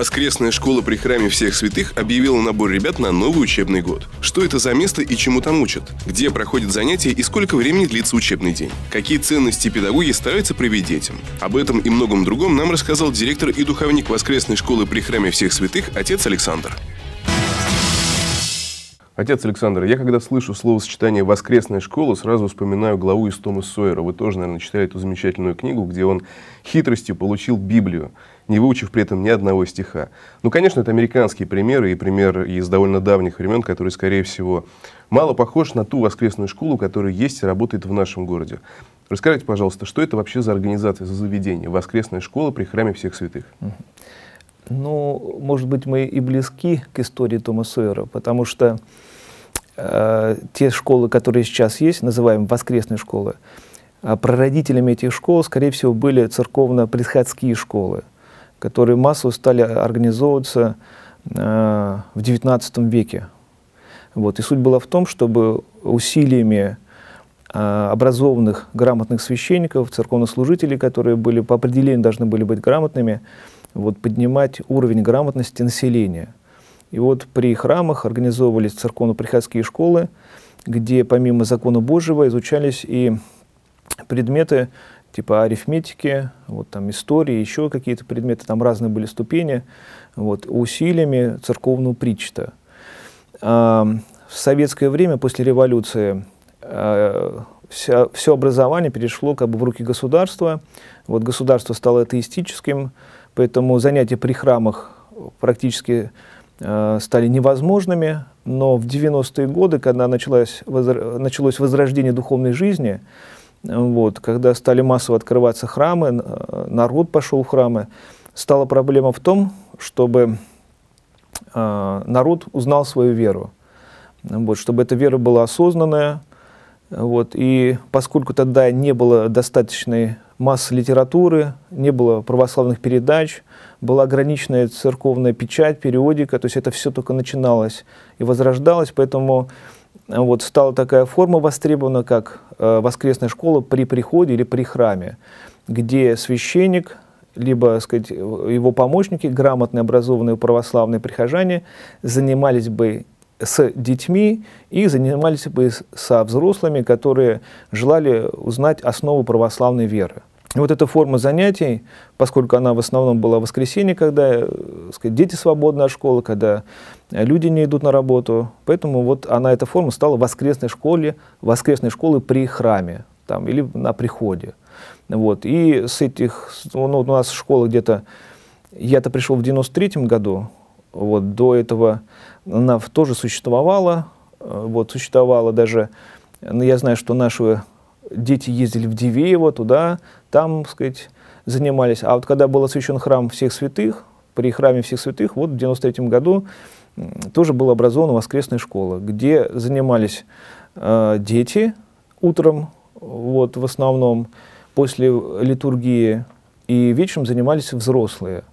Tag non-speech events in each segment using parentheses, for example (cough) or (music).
Воскресная школа при храме всех святых объявила набор ребят на новый учебный год. Что это за место и чему там учат? Где проходят занятия и сколько времени длится учебный день? Какие ценности педагоги стараются привить детям? Об этом и многом другом нам рассказал директор и духовник Воскресной школы при храме всех святых отец Александр. Отец Александр, я когда слышу словосочетание «воскресная школа», сразу вспоминаю главу из Тома Сойера. Вы тоже, наверное, читали эту замечательную книгу, где он хитростью получил Библию, не выучив при этом ни одного стиха. Ну, конечно, это американские примеры и пример из довольно давних времен, который, скорее всего, мало похож на ту воскресную школу, которая есть и работает в нашем городе. Расскажите, пожалуйста, что это вообще за организация, за заведение «Воскресная школа при храме всех святых»? ну, может быть, мы и близки к истории Тома Сойера, потому что э, те школы, которые сейчас есть, называем воскресные школы, а прародителями этих школ, скорее всего, были церковно-приходские школы, которые массово стали организовываться э, в XIX веке. Вот. И суть была в том, чтобы усилиями э, образованных, грамотных священников, церковнослужителей, которые были по определению должны были быть грамотными, вот, поднимать уровень грамотности населения. И вот при храмах организовывались церковно-приходские школы, где помимо закона Божьего изучались и предметы типа арифметики, вот там истории, еще какие-то предметы, там разные были ступени, вот, усилиями церковного причта. А, в советское время, после революции, а, вся, все образование перешло как бы в руки государства, вот государство стало атеистическим, Поэтому занятия при храмах практически э, стали невозможными, но в 90-е годы, когда началось, возр... началось возрождение духовной жизни, э, вот, когда стали массово открываться храмы, э, народ пошел в храмы, стала проблема в том, чтобы э, народ узнал свою веру, вот, чтобы эта вера была осознанная, вот, и поскольку тогда не было достаточной массы литературы, не было православных передач, была ограниченная церковная печать, периодика, то есть это все только начиналось и возрождалось, поэтому э, вот стала такая форма востребована, как э, воскресная школа при приходе или при храме, где священник, либо сказать, его помощники, грамотные, образованные православные прихожане, занимались бы с детьми и занимались бы со взрослыми, которые желали узнать основу православной веры. И вот эта форма занятий, поскольку она в основном была в воскресенье, когда э, сказать, дети свободны от школы, когда э, люди не идут на работу, поэтому вот она, эта форма, стала воскресной школе, воскресной школы при храме там, или на приходе. Вот. И с этих, ну, ну, у нас школа где-то, я-то пришел в 93 году, вот, до этого она тоже существовала, э, вот, существовала даже, ну, я знаю, что нашего дети ездили в Дивеево, туда, там, так сказать, занимались. А вот когда был освящен храм всех святых, при храме всех святых, вот в 93 году тоже была образована воскресная школа, где занимались э, дети утром, вот в основном после литургии, и вечером занимались взрослые –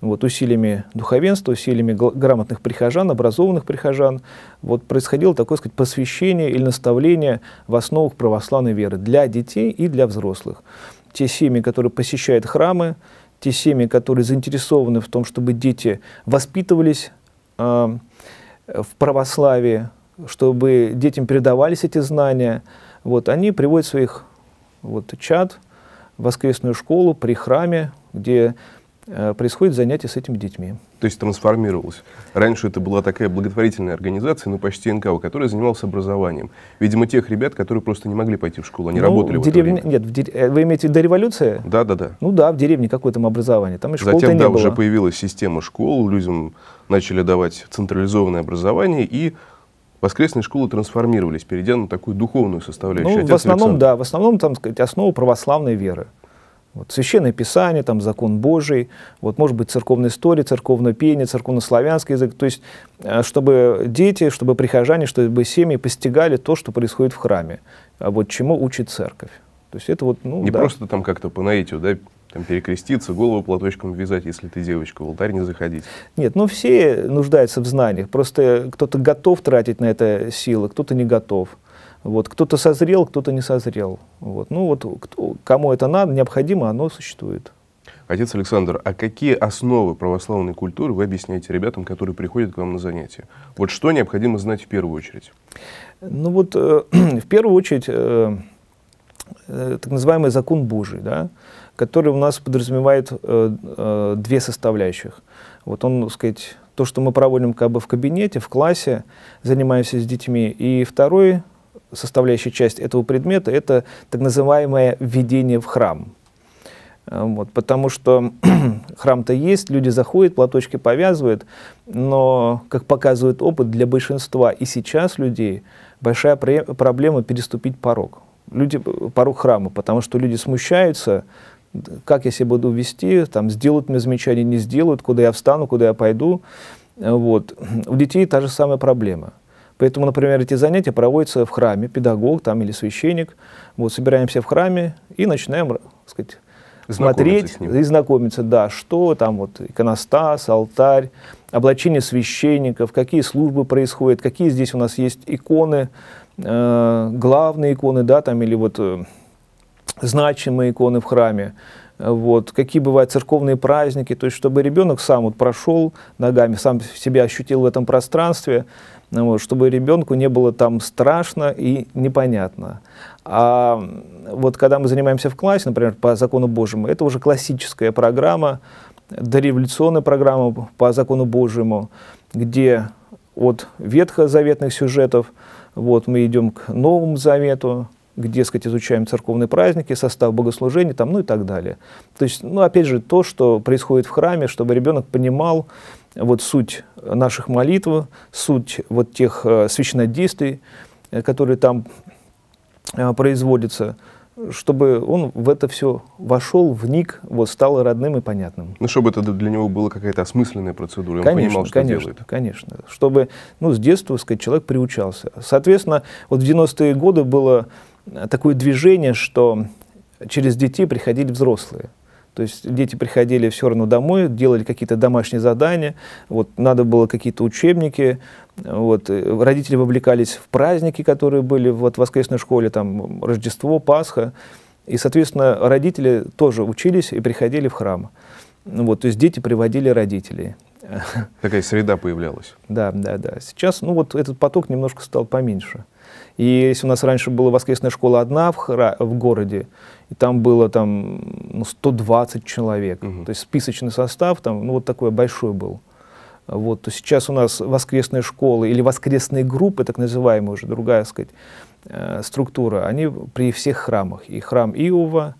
вот, усилиями духовенства, усилиями грамотных прихожан, образованных прихожан, вот, происходило такое сказать, посвящение или наставление в основах православной веры для детей и для взрослых. Те семьи, которые посещают храмы, те семьи, которые заинтересованы в том, чтобы дети воспитывались э, в православии, чтобы детям передавались эти знания, вот, они приводят своих вот, чад в воскресную школу при храме, где Э, происходит занятие с этими детьми. То есть трансформировалось. Раньше это была такая благотворительная организация, ну почти НКО, которая занималась образованием. Видимо, тех ребят, которые просто не могли пойти в школу, они ну, работали в, в деревне. Это время. Нет, в дер... Э, вы имеете до революции? Да, да, да. Ну да, в деревне какое там образование, там и школ Затем, да, было. уже появилась система школ, людям начали давать централизованное образование и воскресные школы трансформировались, перейдя на такую духовную составляющую. Ну, Отец в основном, Александр. да, в основном, там, сказать, основа православной веры. Вот священное писание, там закон Божий, вот, может быть, церковная история, церковное пение, церковнославянский язык. То есть, э, чтобы дети, чтобы прихожане, чтобы семьи постигали то, что происходит в храме, а вот чему учит церковь. То есть это вот, ну, Не да. просто там как-то по наитию, да, там, перекреститься, голову платочком вязать, если ты девочка, в алтарь не заходить. Нет, ну все нуждаются в знаниях, просто кто-то готов тратить на это силы, кто-то не готов. Вот, кто-то созрел, кто-то не созрел. Вот, ну вот кто, кому это надо, необходимо, оно существует. Отец Александр, а какие основы православной культуры вы объясняете ребятам, которые приходят к вам на занятия? Вот что необходимо знать в первую очередь? Ну вот, э, (clears throat) в первую очередь, э, э, так называемый закон Божий, да, который у нас подразумевает э, э, две составляющих. Вот он, так сказать, то, что мы проводим как бы в кабинете, в классе, занимаемся с детьми. И второй составляющая часть этого предмета — это так называемое введение в храм. Э, вот, потому что (clears throat) храм-то есть, люди заходят, платочки повязывают, но, как показывает опыт, для большинства и сейчас людей большая проблема переступить порог. Люди, э, порог храма, потому что люди смущаются, как я себя буду вести, там, сделают мне замечание, не сделают, куда я встану, куда я пойду. Э, вот. (clears throat) У детей та же самая проблема. Поэтому, например, эти занятия проводятся в храме, педагог там или священник. Вот собираемся в храме и начинаем, так сказать, смотреть и знакомиться, да, что там вот иконостас, алтарь, облачение священников, какие службы происходят, какие здесь у нас есть иконы, э, главные иконы, да, там или вот э, значимые иконы в храме вот, какие бывают церковные праздники, то есть чтобы ребенок сам вот прошел ногами, сам себя ощутил в этом пространстве, ну вот, чтобы ребенку не было там страшно и непонятно. А вот когда мы занимаемся в классе, например, по закону Божьему, это уже классическая программа, дореволюционная программа по закону Божьему, где от ветхозаветных сюжетов вот, мы идем к Новому Завету, где, сказать, изучаем церковные праздники, состав богослужений, там, ну и так далее. То есть, ну, опять же, то, что происходит в храме, чтобы ребенок понимал вот суть наших молитв, суть вот тех э, священнодействий, э, которые там э, производятся, чтобы он в это все вошел, вник, вот стал родным и понятным. Ну, чтобы это для него была какая-то осмысленная процедура, конечно, он понимал, что конечно, делает. Конечно, конечно. чтобы, ну, с детства, сказать, человек приучался. Соответственно, вот в 90-е годы было такое движение, что через детей приходили взрослые. То есть дети приходили все равно домой, делали какие-то домашние задания, вот, надо было какие-то учебники, вот, э, родители вовлекались в праздники, которые были вот, в воскресной школе, там, Рождество, Пасха, и, соответственно, родители тоже учились и приходили в храм. Вот, то есть дети приводили родителей. (laughs) Такая среда появлялась. Да, да, да. Сейчас, ну вот этот поток немножко стал поменьше. И если у нас раньше была воскресная школа одна в, хра- в городе, и там было там ну, 120 человек, угу. то есть списочный состав там, ну вот такой большой был. Вот, то сейчас у нас воскресные школы или воскресные группы, так называемые уже другая, сказать, э, структура, они при всех храмах. И храм Иова,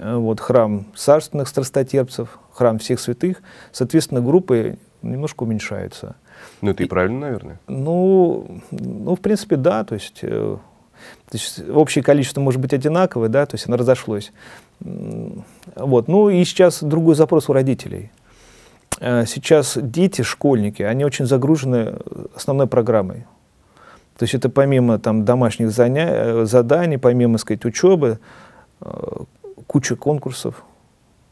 Э, вот храм царственных страстотерпцев, храм всех святых, соответственно, группы немножко уменьшаются. Ну, это и, и правильно, наверное. Ну, ну, в принципе, да, то есть, э, то есть общее количество может быть одинаковое, да, то есть оно разошлось. Вот, ну и сейчас другой запрос у родителей. Э, сейчас дети, школьники, они очень загружены основной программой. То есть это помимо там, домашних заня... Э, заданий, помимо, сказать, учебы, куча конкурсов,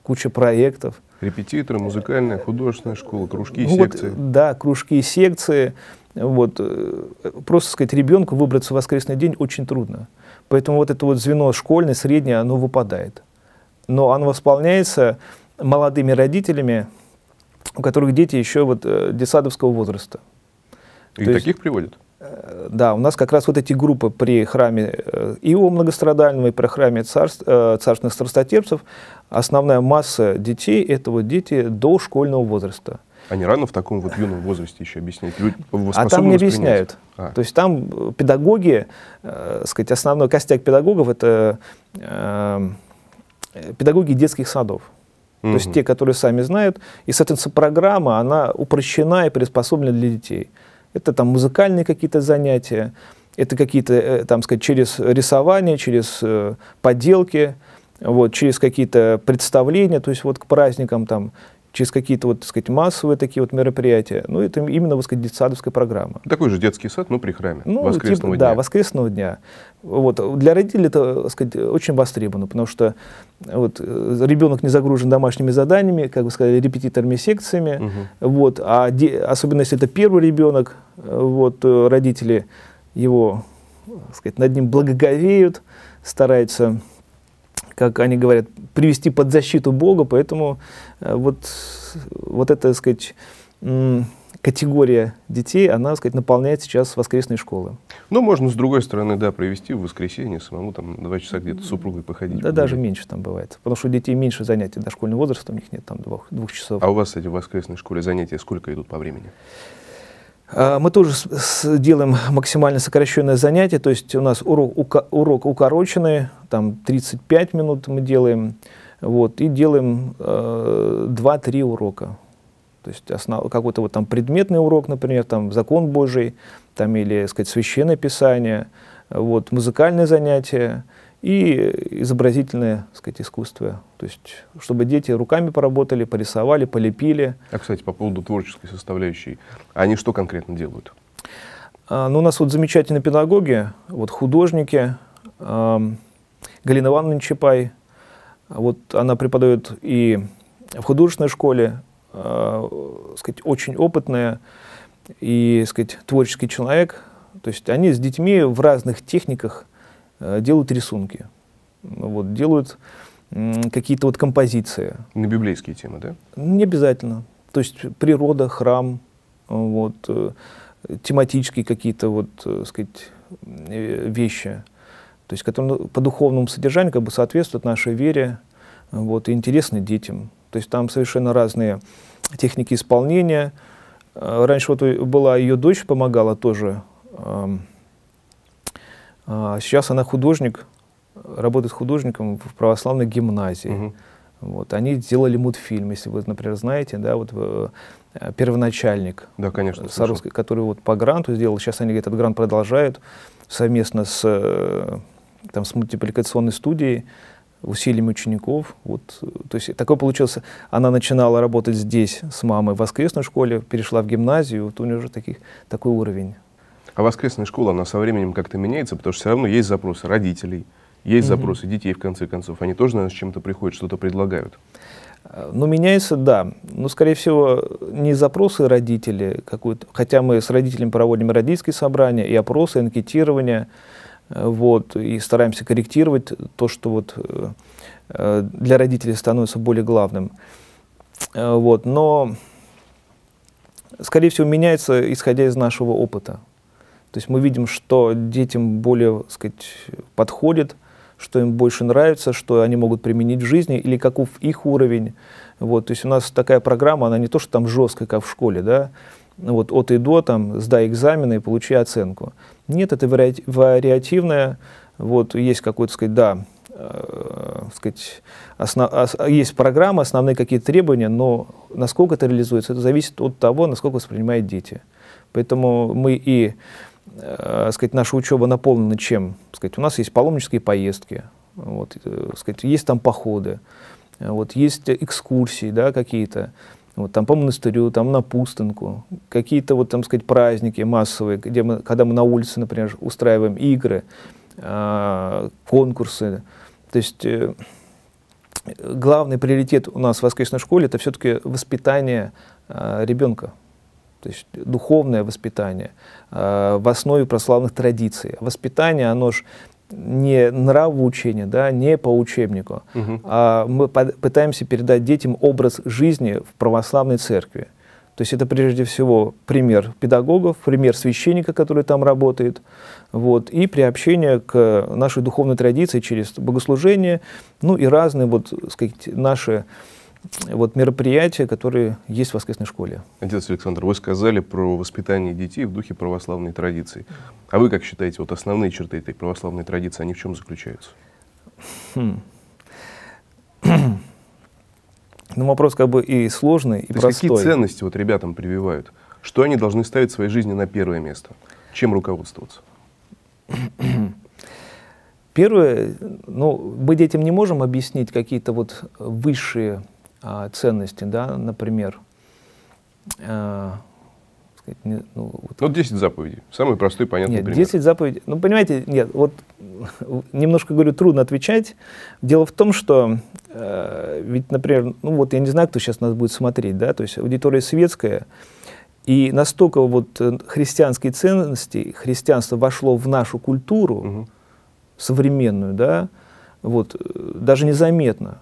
куча проектов. Репетиторы, музыкальная, художественная школа, кружки и ну, секции. Вот, да, кружки и секции. Вот, э, просто сказать, ребенку выбраться в воскресный день очень трудно. Поэтому вот это вот звено школьное, среднее, оно выпадает. Но оно восполняется молодыми родителями, у которых дети еще вот э, детсадовского возраста. И То таких есть... приводят? Э, да, у нас как раз вот эти группы при храме э, Ио многострадального и при храме царств, э, царственных страстотерпцев, основная масса детей — это вот дети до школьного возраста. Они рано в таком вот юном возрасте еще объясняют? а там не объясняют. А. То есть там педагоги, э, сказать, основной костяк педагогов — это э, педагоги детских садов. Угу. То есть те, которые сами знают. И, соответственно, программа, она упрощена и приспособлена для детей. Это там музыкальные какие-то занятия, это какие-то, э, там сказать, через рисование, через э, поделки, вот, через какие-то представления, то есть вот к праздникам там через какие-то вот, так сказать, массовые такие вот мероприятия. Ну, это именно, так сказать, детсадовская программа. Такой же детский сад, но при храме, ну, воскресного типа, дня. Да, воскресного дня. Вот. Для родителей это, так сказать, очень востребовано, потому что вот, ребенок не загружен домашними заданиями, как вы сказали, репетиторами, секциями. Угу. Вот. А де, особенно, если это первый ребенок, вот, э, родители его, так сказать, над ним благоговеют, стараются как они говорят, привести под защиту Бога, поэтому э, вот, вот эта, так сказать, категория детей, она, так сказать, наполняет сейчас воскресные школы. Ну, можно, с другой стороны, да, провести в воскресенье самому там два часа где-то с супругой походить. Да, погулять. даже меньше там бывает, потому что у детей меньше занятий, до школьного возраста у них нет там двух, двух часов. А у вас, кстати, в воскресной школе занятия сколько идут по времени? А, мы тоже делаем максимально сокращенное занятие, то есть у нас урок, урок укороченный, там 35 минут мы делаем, вот, и делаем э, 2-3 урока. То есть основ, какой-то вот там предметный урок, например, там закон Божий, там или, сказать, священное писание, вот, музыкальные занятия, и изобразительное, так сказать, искусство. То есть, чтобы дети руками поработали, порисовали, полепили. А, кстати, по поводу творческой составляющей, они что конкретно делают? А, ну, у нас вот замечательные педагоги, вот художники, а, Галина Ивановна Чапай, вот она преподает и в художественной школе, а, сказать, очень опытная и, сказать, творческий человек. То есть они с детьми в разных техниках – Э, делают рисунки, вот, делают какие-то вот композиции. На библейские темы, да? Не обязательно. То есть природа, храм, вот, э, тематические какие-то вот, э, сказать, вещи, то есть которые ну, по духовному содержанию как бы соответствуют нашей вере, вот, и интересны детям. То есть там совершенно разные техники исполнения. Раньше вот была ее дочь, помогала тоже а, сейчас она художник, работает художником в православной гимназии. Угу. Вот, они делали мультфильм, если вы, например, знаете, да, вот э, первоначальник, да, конечно, э, Саровский, который вот по гранту сделал. Сейчас они этот грант продолжают совместно с, э, там, с мультипликационной студией, усилиями учеников. Вот, то есть такое получилось. Она начинала работать здесь с мамой в воскресной школе, перешла в гимназию, вот у нее уже таких, такой уровень. А воскресная школа, она со временем как-то меняется, потому что все равно есть запросы родителей, есть угу. запросы детей, в конце концов. Они тоже, наверное, с чем-то приходят, что-то предлагают. Э, ну, меняется, да. Но, скорее всего, не запросы родителей, какую-то. хотя мы с родителями проводим родительские собрания, и опросы, и анкетирование, э, вот, и стараемся корректировать то, что вот э, для родителей становится более главным. Вот, но, скорее всего, меняется, исходя из нашего опыта. То есть мы видим, что детям более, так сказать, подходит, что им больше нравится, что они могут применить в жизни или каков их уровень. Вот, то есть у нас такая программа, она не то, что там жесткая, как в школе, да, вот от и до, там, сдай экзамены и получи оценку. Нет, это вари вариативное, вот, есть какой-то, сказать, да, э, сказать, основ, ос, есть программа, основные какие-то требования, но насколько это реализуется, это зависит от того, насколько воспринимают дети. Поэтому мы и э, сказать, наша учеба наполнена чем? Сказать, у нас есть паломнические поездки, вот, э, сказать, есть там походы, вот, есть экскурсии да, какие-то, вот, там по монастырю, там на пустынку, какие-то вот, там, сказать, праздники массовые, где мы, когда мы на улице, например, устраиваем игры, э, конкурсы. То есть э, главный приоритет у нас в воскресной школе это все-таки воспитание э, ребенка то есть духовное воспитание э, в основе православных традиций. Воспитание, оно же не нравоучение, да, не по учебнику, угу. а мы пытаемся передать детям образ жизни в православной церкви. То есть это прежде всего пример педагогов, пример священника, который там работает, вот, и приобщение к нашей духовной традиции через богослужение, ну и разные вот, сказать, наши вот мероприятия, которые есть в воскресной школе. Отец Александр, вы сказали про воспитание детей в духе православной традиции. А вы как считаете, вот основные черты этой православной традиции, они в чем заключаются? Хм. (clears throat) Ну, вопрос как бы и сложный, и То простой. какие ценности вот ребятам прививают? Что они должны ставить в своей жизни на первое место? Чем руководствоваться? (clears throat) Первое, ну, мы детям не можем объяснить какие-то вот высшие а, ценности, да, например. А, сказать, не, ну, вот. ну, 10 заповедей. Самый простой, понятный нет, пример. 10 заповедей. Ну, понимаете, нет, вот (laughs) немножко, говорю, трудно отвечать. Дело в том, что э, ведь, например, ну вот я не знаю, кто сейчас нас будет смотреть, да, то есть аудитория светская, и настолько вот э, христианские ценности, христианство вошло в нашу культуру угу. современную, да, вот, э, даже незаметно,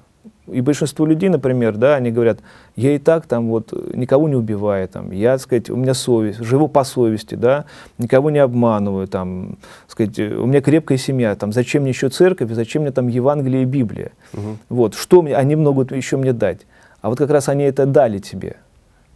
и большинство людей, например, да, они говорят, я и так там вот никого не убиваю, там, я, так сказать, у меня совесть, живу по совести, да, никого не обманываю, там, сказать, у меня крепкая семья, там, зачем мне еще церковь, зачем мне там Евангелие и Библия, угу. вот, что мне, они могут еще мне дать. А вот как раз они это дали тебе,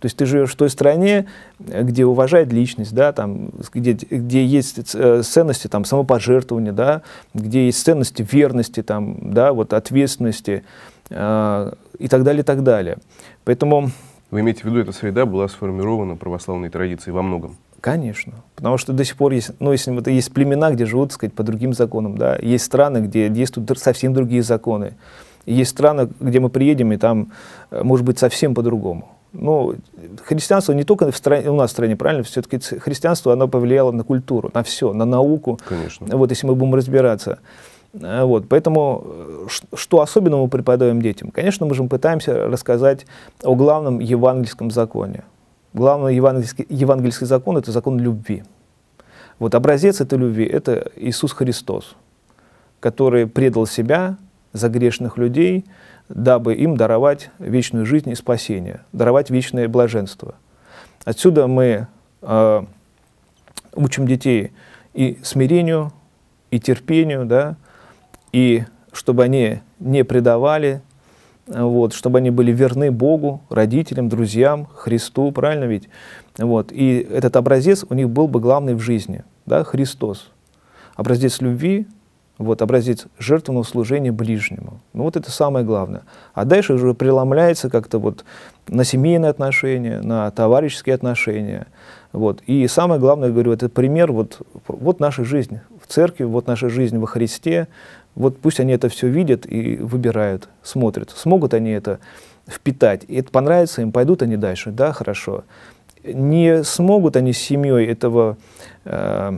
то есть ты живешь в той стране, где уважают личность, да, там, где, где есть э, ценности там, самопожертвования, да, где есть ценности верности, там, да, вот, ответственности э, и так далее, и так далее. Поэтому... Вы имеете в виду, эта среда была сформирована православной традицией во многом? Конечно. Потому что до сих пор есть, ну, если это есть племена, где живут, так сказать, по другим законам, да, есть страны, где действуют совсем другие законы. Есть страны, где мы приедем, и там э, может быть совсем по-другому ну, христианство не только в стране, у нас в стране, правильно, все-таки христианство, оно повлияло на культуру, на все, на науку. Конечно. Вот, если мы будем разбираться. Э, вот, поэтому э, что особенно мы преподаем детям? Конечно, мы же пытаемся рассказать о главном евангельском законе. Главный евангельский, евангельский закон – это закон любви. Вот образец этой любви – это Иисус Христос, который предал себя за грешных людей – дабы им даровать вечную жизнь и спасение, даровать вечное блаженство. Отсюда мы э, учим детей и смирению, и терпению, да, и чтобы они не предавали, вот, чтобы они были верны Богу, родителям, друзьям, Христу, правильно ведь? Вот, и этот образец у них был бы главный в жизни, да, Христос. Образец любви, вот, образец жертвенного служения ближнему. Ну вот это самое главное. А дальше уже преломляется как-то вот на семейные отношения, на товарищеские отношения. Вот. И самое главное, говорю, это пример вот, вот нашей жизни в церкви, вот наша жизнь во Христе. Вот пусть они это все видят и выбирают, смотрят. Смогут они это впитать. И это понравится им, пойдут они дальше, да, хорошо. Не смогут они с семьей этого... Э,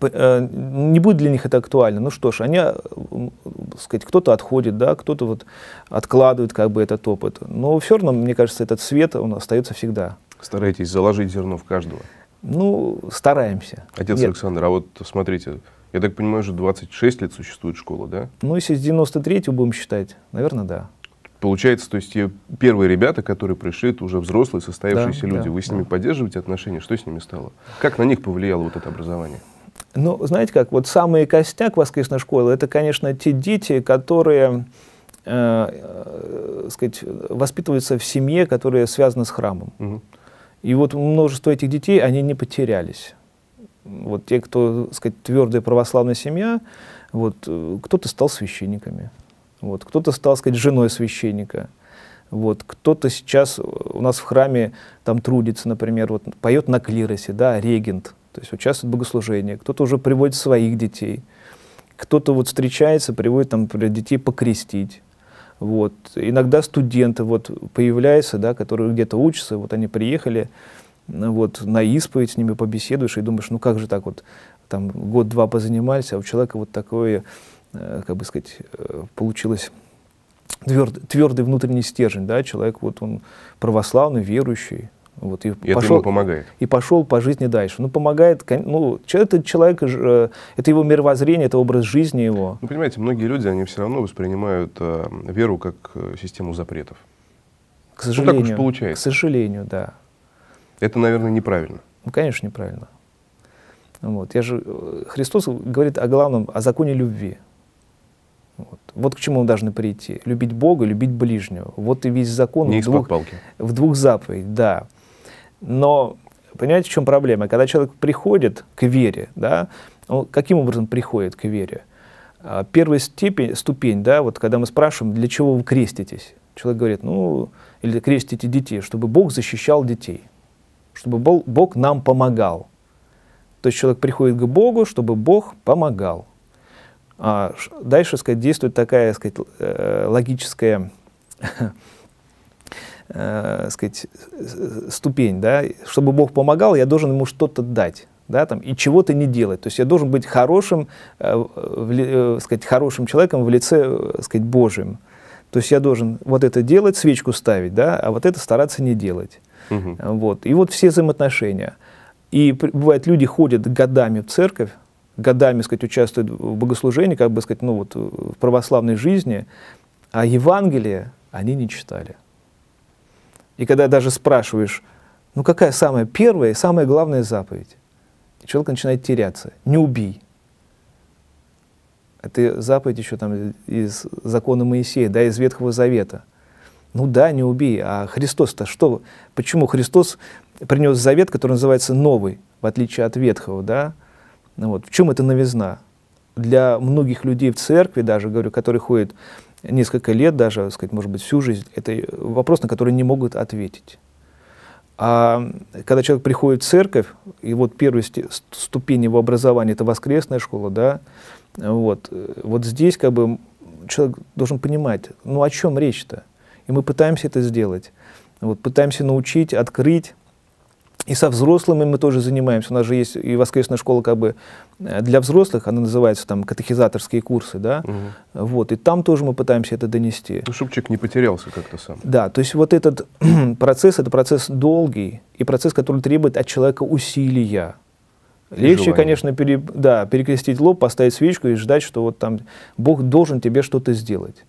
Э, не будет для них это актуально. Ну что ж, они, э, сказать, кто-то отходит, да, кто-то вот откладывает как бы этот опыт. Но все равно, мне кажется, этот свет, он остается всегда. Старайтесь заложить зерно в каждого. Ну, стараемся. Отец Нет. Александр, а вот смотрите, я так понимаю, уже 26 лет существует школа, да? Ну, если с 93-го будем считать, наверное, да. Получается, то есть те э, первые ребята, которые пришли, это уже взрослые, состоявшиеся да, люди. Да, Вы с ними да. поддерживаете отношения? Что с ними стало? Как на них повлияло вот это образование? Ну, знаете как, вот самый костяк воскресной школы, это, конечно, те дети, которые, э, э, сказать, воспитываются в семье, которая связана с храмом. Угу. И вот множество этих детей, они не потерялись. Вот те, кто, так сказать, твердая православная семья, вот, э, кто-то стал священниками, вот, кто-то стал, так сказать, женой священника, вот, кто-то сейчас у нас в храме там трудится, например, вот, поет на клиросе, да, регент, то есть участвует в богослужении, кто-то уже приводит своих детей, кто-то вот встречается, приводит там, например, детей покрестить. Вот. Иногда студенты вот появляются, да, которые где-то учатся, вот они приехали вот, на исповедь, с ними побеседуешь и думаешь, ну как же так вот, там год-два позанимались, а у человека вот такое, э, как бы сказать, э, получилось твердый, твердый внутренний стержень, да, человек вот он православный, верующий, вот, и, и пошел, это помогает. И пошел по жизни дальше. Ну, помогает, ну, этот человек, э, это его мировоззрение, это образ жизни его. Ну, понимаете, многие люди, они все равно воспринимают э, веру как э, систему запретов. К сожалению. Ну, так уж получается. К сожалению, да. Это, наверное, неправильно. Ну, конечно, неправильно. Вот. Я же, э, Христос говорит о главном, о законе любви. Вот. вот к чему мы должны прийти. Любить Бога, любить ближнего. Вот и весь закон. Не в двух, палки. В двух заповедях, да. Но понимаете, в чем проблема? Когда человек приходит к вере, да, он каким образом приходит к вере? А, первая степень, ступень, да, вот когда мы спрашиваем, для чего вы креститесь? Человек говорит, ну, или крестите детей, чтобы Бог защищал детей, чтобы Бог нам помогал. То есть человек приходит к Богу, чтобы Бог помогал. А дальше, сказать, действует такая, сказать, э, логическая (laughs) э, сказать, ступень, да, чтобы Бог помогал, я должен ему что-то дать да, там, и чего-то не делать. То есть я должен быть хорошим, э, в, э, сказать, хорошим человеком в лице э, сказать, Божьим. То есть я должен вот это делать, свечку ставить, да, а вот это стараться не делать. Угу. Вот. И вот все взаимоотношения. И бывает, люди ходят годами в церковь, годами, сказать, участвуют в богослужении, как бы сказать, ну вот в православной жизни, а Евангелие они не читали. И когда даже спрашиваешь, ну какая самая первая и самая главная заповедь? человек начинает теряться. Не убий. Это заповедь еще там из закона Моисея, да, из Ветхого Завета. Ну да, не убий. А Христос-то что? Почему Христос принес завет, который называется новый, в отличие от Ветхого, да? Ну, вот. В чем это новизна? Для многих людей в церкви даже, говорю, которые ходят несколько лет даже, сказать, может быть, всю жизнь, это вопрос, на который не могут ответить. А э, когда человек приходит в церковь, и вот первая ступень его образования — это воскресная школа, да, вот, э, вот здесь как бы человек должен понимать, ну о чем речь-то? И мы пытаемся это сделать. Вот, пытаемся научить, открыть, и со взрослыми мы тоже занимаемся. У нас же есть и воскресная школа как бы э, для взрослых, она называется там катехизаторские курсы, да. Угу. Вот, и там тоже мы пытаемся это донести. Ну, чтобы человек не потерялся как-то сам. Да, то есть вот этот (clears throat) процесс, это процесс долгий, и процесс, который требует от человека усилия. Легче, желание. конечно, пере, да, перекрестить лоб, поставить свечку и ждать, что вот там Бог должен тебе что-то сделать.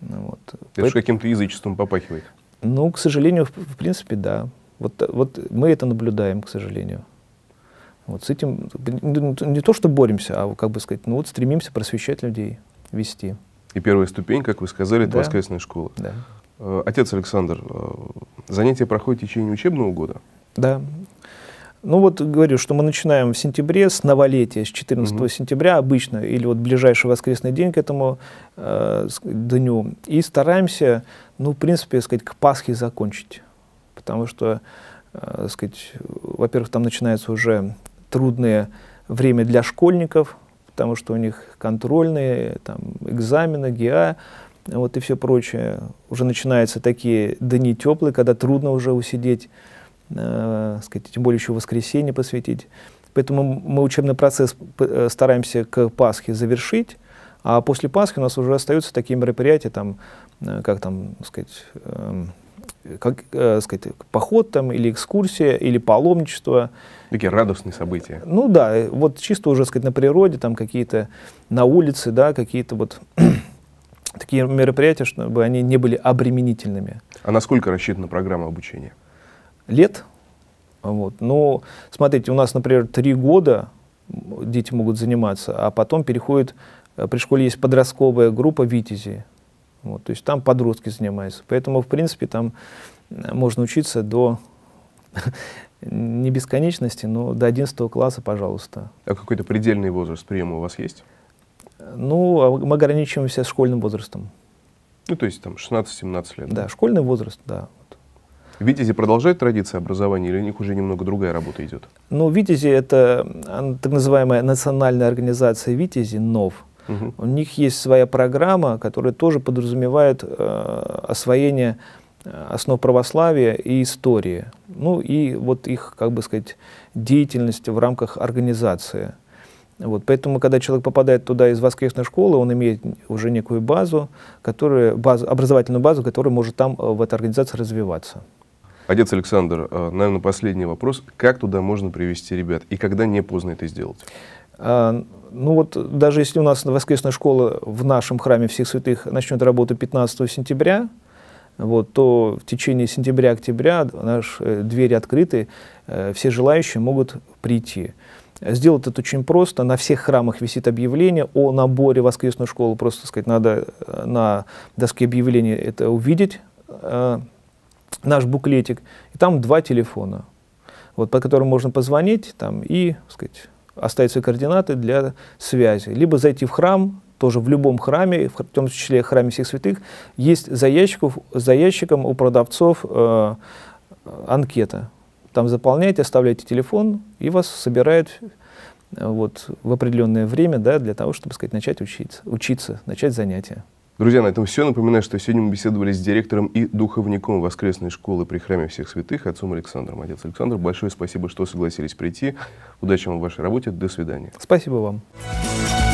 Ну вот. Это Поэтому... каким-то язычеством попахивает. Ну, к сожалению, в, в принципе, да. Вот, вот мы это наблюдаем, к сожалению. Вот с этим ну, ну, не то, что боремся, а как бы сказать, ну вот стремимся просвещать людей, вести. И первая ступень, как вы сказали, это да. воскресная школа. Да. Э, отец Александр, э, занятия проходят в течение учебного года? Да. Ну вот говорю, что мы начинаем в сентябре с новолетия, с 14 угу. сентября обычно, или вот ближайший воскресный день к этому э, дню, и стараемся, ну, в принципе, сказать, к Пасхе закончить потому что, э, сказать, во-первых, там начинается уже трудное время для школьников, потому что у них контрольные, там, экзамены, ГИА, вот и все прочее. Уже начинаются такие дни теплые, когда трудно уже усидеть, э, сказать, тем более еще воскресенье посвятить. Поэтому мы учебный процесс э, стараемся к Пасхе завершить, а после Пасхи у нас уже остаются такие мероприятия, там, э, как там, сказать, эм, как э, сказать, поход там или экскурсия или паломничество. Такие радостные события. Ну да, э, вот чисто уже сказать на природе там какие-то на улице, да, какие-то вот (clears throat) такие мероприятия, чтобы они не были обременительными. А насколько рассчитана программа обучения? Лет. Вот. Ну, смотрите, у нас, например, три года дети могут заниматься, а потом переходит, э, при школе есть подростковая группа «Витязи», вот, то есть там подростки занимаются. Поэтому, в принципе, там э, можно учиться до (laughs) не бесконечности, но до 11 класса, пожалуйста. А какой-то предельный возраст приема у вас есть? Ну, а мы ограничиваемся школьным возрастом. Ну, то есть там 16-17 лет. Да, школьный возраст, да. Витязи продолжает традиции образования или у них уже немного другая работа идет? Ну, Витязи — это так называемая национальная организация Витязи, НОВ. Угу. У них есть своя программа, которая тоже подразумевает э, освоение э, основ православия и истории. Ну и вот их, как бы сказать, деятельность в рамках организации. Вот, поэтому, когда человек попадает туда из воскресной школы, он имеет уже некую базу, которая, базу образовательную базу, которая может там э, в этой организации развиваться. Отец Александр, э, наверное, последний вопрос. Как туда можно привести ребят и когда не поздно это сделать? А, ну вот даже если у нас воскресная школа в нашем храме всех святых начнет работу 15 сентября, вот, то в течение сентября-октября наши э, двери открыты, э, все желающие могут прийти. Сделать это очень просто. На всех храмах висит объявление о наборе воскресной школы, Просто, сказать, надо э, на доске объявлений это увидеть, наш буклетик. И там два телефона, вот, по которым можно позвонить там, и, сказать, оставить свои координаты для связи. Либо зайти в храм, тоже в любом храме, в том числе в храме всех святых, есть за, ящиков, за ящиком у продавцов э, анкета. Там заполняете, оставляете телефон, и вас собирают э, вот, в определенное время да, для того, чтобы сказать, начать учиться, учиться, начать занятия. Друзья, на этом все. Напоминаю, что сегодня мы беседовали с директором и духовником Воскресной школы при Храме Всех Святых, отцом Александром. Отец Александр, большое спасибо, что согласились прийти. Удачи вам в вашей работе. До свидания. Спасибо вам.